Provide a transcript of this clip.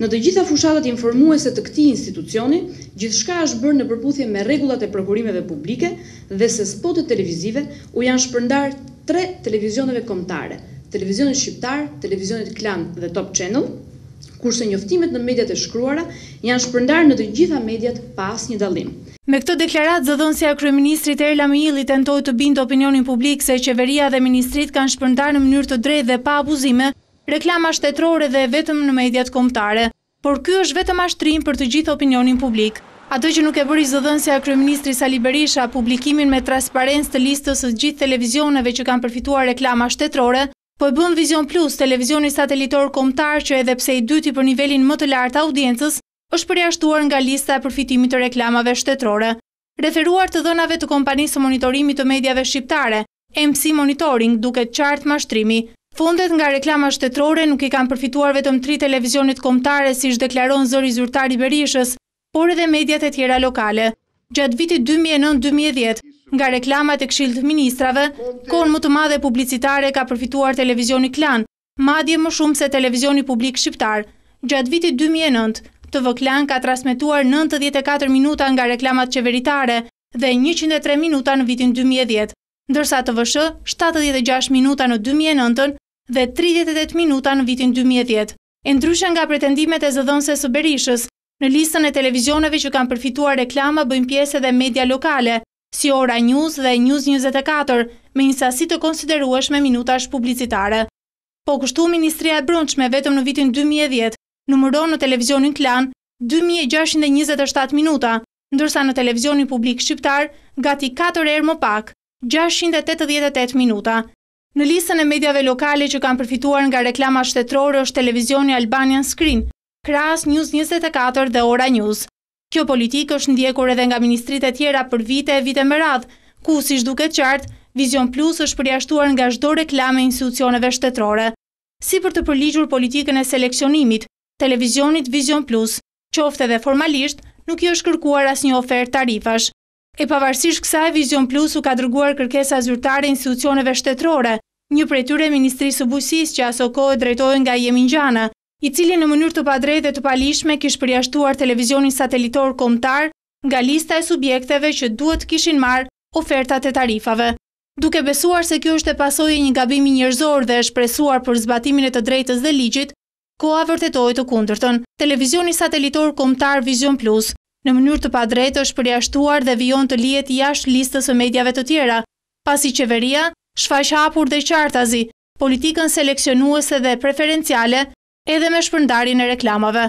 Në të gjitha fushatat informuese të këti institucioni, gjithshka është bërë në përputhje me regullat e prokurimeve publike dhe se spotet televizive u janë shpërndar tre televizioneve komtare, televizionit shqiptar, televizionit klan dhe top channel, kurse njoftimet në mediat e shkruara janë shpërndar në të gjitha mediat pas një dalim. Me këtë deklarat, zëdhënësja Kryeministrit Erla Mijili tentoj të bindë opinionin publik se qeveria dhe ministrit kanë shpërndar në mënyrë të drejt dhe pa abuzime reklama shtetrore dhe vetëm në mediat komptare, por kjo është vetëm ashtrim për të gjithë opinionin publik. Ato që nuk e bëri zëdhënësja Kryeministri Sali Berisha publikimin me transparentës të listës të gjithë televizioneve që kanë përfituar reklama shtetrore, po e bën Vision Plus, televizioni satelitor komptar që edhe pse i dyti për nivelin më të lartë audiencës, është përjashtuar nga lista e përfitimit të reklamave shtetrore. Referuar të dhënave të kompanisë monitorimit të medjave shqiptare, MC Monitoring duke qartë mashtrimi, Fondet nga reklama shtetrore nuk i kanë përfituar vetëm tri televizionit komtare, si shë deklaron zëri zyrtari Berishës, por edhe mediat e tjera lokale. Gjatë vitit 2009-2010, nga reklamat e kshilët ministrave, konë më të madhe publicitare ka përfituar televizioni klan, madje më shumë se televizioni publik shqiptar. Gjatë vitit 2009, të klan ka trasmetuar 94 minuta nga reklamat qeveritare dhe 103 minuta në vitin 2010, ndërsa të vëshë 76 minuta në 2009-ën, dhe 38 minuta në vitin 2010. E ndryshën nga pretendimet e zëdhënse së Berishës, në listën e televizionëve që kanë përfituar reklama bëjnë pjesë dhe media lokale, si Ora News dhe News 24, me insasit të konsiderueshme me minutash publicitare. Po kështu, Ministria e Brunçme vetëm në vitin 2010, numëron në televizionin klan 2627 minuta, ndërsa në televizionin publik shqiptar gati 4 erë më pak, 688 minuta, Në lisën e medjave lokale që kanë përfituar nga reklama shtetrorë është televizioni Albanian Screen, Kras News 24 dhe Ora News. Kjo politikë është ndjekur edhe nga ministrit e tjera për vite e vite më radhë, ku, si shduke qartë, Vision Plus është përjashtuar nga shdo reklame institucioneve shtetrore. Si për të përligjur politikën e seleksionimit, televizionit Vision Plus, qofte dhe formalisht, nuk i është kërkuar as një ofert tarifash. E pavarësish kësa e Vision Plus u ka drëguar kërkesa zyrtare institucioneve shtetrore, Një prej tyre Ministrisë së Bujqësisë që aso kohë drejtohej nga Jemingjana, i cili në mënyrë të padrejtë dhe të palishme kishte përjashtuar televizionin satelitor kombëtar nga lista e subjekteve që duhet kishin marr ofertat e tarifave. Duke besuar se kjo është e pasojë e një gabimi njerëzor dhe është shpresuar për zbatimin e të drejtës dhe ligjit, koha vërtetoi të kundërtën. Televizioni satelitor kombëtar Vision Plus në mënyrë të padrejtë është përjashtuar dhe vijon të lihet jashtë listës së mediave të tjera, pasi qeveria shfaq hapur dhe qartazi politikën seleksionuese dhe preferenciale edhe me shpërndarin e reklamave.